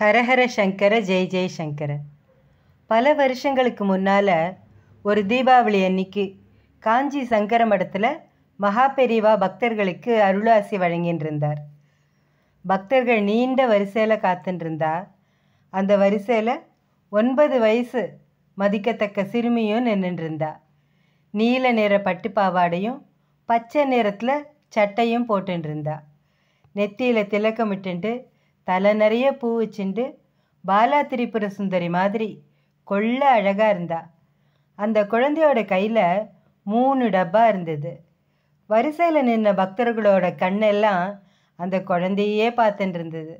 ஹரஹர சங்கர ஜெய் ஜெய் சங்கர பல வருஷங்களுக்கு முன்னால் ஒரு தீபாவளி அன்னைக்கு காஞ்சி சங்கர மடத்தில் மகா பெரிவா பக்தர்களுக்கு அருளாசி வழங்கின்னு இருந்தார் பக்தர்கள் நீண்ட வரிசையில் காத்துட்டுருந்தா அந்த வரிசையில் ஒன்பது வயசு மதிக்கத்தக்க சிறுமியும் நின்றுருந்தா நீல நிற பட்டு பாவாடையும் பச்சை நிறத்தில் சட்டையும் போட்டுருந்தா நெத்தியில் திலக்கமிட்டு தலை நிறைய பூ வச்சுண்டு பாலா திரிபுர சுந்தரி மாதிரி கொள்ள அழகாக இருந்தா அந்த குழந்தையோட கையில் மூணு டப்பா இருந்தது வரிசையில் நின்ன பக்தர்களோட கண்ணெல்லாம் அந்த குழந்தையே பார்த்துட்டு இருந்தது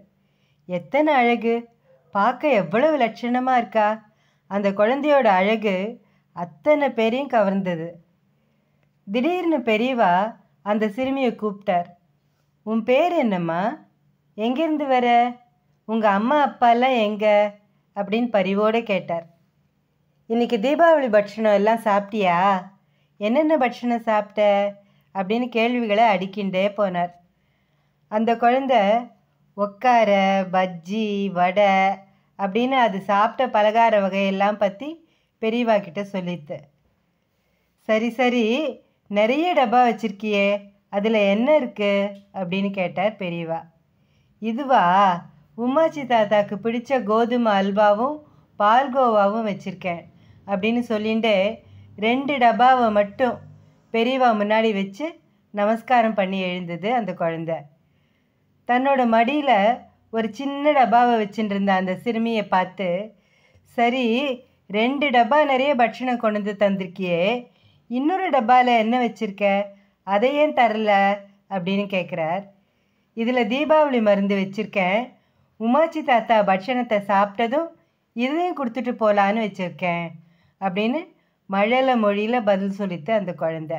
எத்தனை அழகு பார்க்க எவ்வளவு லட்சணமாக இருக்கா அந்த குழந்தையோட அழகு அத்தனை பேரையும் கவர்ந்தது திடீர்னு பெரியவா அந்த சிறுமியை கூப்பிட்டார் உன் பேர் என்னம்மா எங்கேருந்து வர உங்கள் அம்மா அப்பாலாம் எங்கே அப்படின்னு பரிவோடு கேட்டார் இன்றைக்கி தீபாவளி பட்சணம் எல்லாம் சாப்பிட்டியா என்னென்ன பட்சணம் சாப்பிட்ட அப்படின்னு கேள்விகளை அடிக்கின்றே போனார் அந்த குழந்த உக்கார பஜ்ஜி வடை அப்படின்னு அது சாப்பிட்ட பலகார வகையெல்லாம் பற்றி பெரியவா கிட்ட சொல்லித்து சரி சரி நிறைய டப்பா வச்சுருக்கியே அதில் என்ன இருக்குது அப்படின்னு கேட்டார் பெரியவா இதுவா உமாச்சி தாத்தாக்கு பிடிச்ச கோதுமை அல்வாவும் பால்கோவாவும் வச்சுருக்கேன் அப்படின்னு சொல்லிட்டு ரெண்டு டப்பாவை மட்டும் பெரியவா முன்னாடி வச்சு நமஸ்காரம் பண்ணி எழுந்தது அந்த குழந்த தன்னோட மடியில் ஒரு சின்ன டப்பாவை வச்சுட்டு இருந்த அந்த சிறுமியை பார்த்து சரி ரெண்டு டப்பா நிறைய பட்சணம் கொண்டு வந்து தந்திருக்கியே இன்னொரு டப்பாவில் என்ன வச்சுருக்க அதை ஏன் தரல அப்படின்னு கேட்குறார் இதில் தீபாவளி மருந்து வச்சுருக்கேன் உமாச்சி தாத்தா பட்சணத்தை சாப்பிட்டதும் இதையும் கொடுத்துட்டு போகலான்னு வச்சுருக்கேன் அப்படின்னு மழையில மொழியில் பதில் சொல்லித்து அந்த குழந்த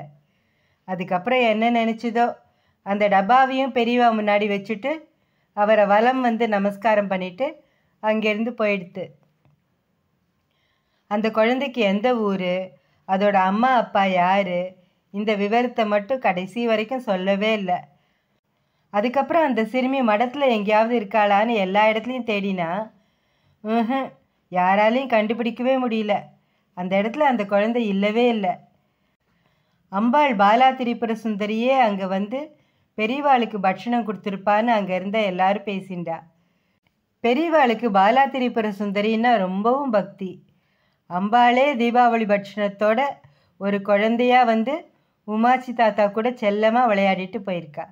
அதுக்கப்புறம் என்ன நினச்சதோ அந்த டப்பாவையும் பெரியவா முன்னாடி வச்சுட்டு அவரை வலம் வந்து நமஸ்காரம் பண்ணிட்டு அங்கேருந்து போயிடுத்து அந்த குழந்தைக்கு எந்த ஊர் அதோட அம்மா அப்பா யார் இந்த விவரத்தை மட்டும் கடைசி வரைக்கும் சொல்லவே இல்லை அதுக்கப்புறம் அந்த சிறுமி மடத்தில் எங்கேயாவது இருக்காளான்னு எல்லா இடத்துலையும் தேடினா ம் யாராலையும் கண்டுபிடிக்கவே முடியல அந்த இடத்துல அந்த குழந்தை இல்லவே இல்லை அம்பாள் பாலா திரிபுர சுந்தரியே அங்கே வந்து பெரியவாளுக்கு பட்சணம் கொடுத்துருப்பான்னு அங்கே இருந்த எல்லாரும் பேசிண்டா பெரியவாளுக்கு பாலா திரிபுர சுந்தரின்னா ரொம்பவும் பக்தி அம்பாளே தீபாவளி பட்சணத்தோட ஒரு குழந்தையாக வந்து உமாச்சி தாத்தா கூட செல்லமாக விளையாடிட்டு போயிருக்காள்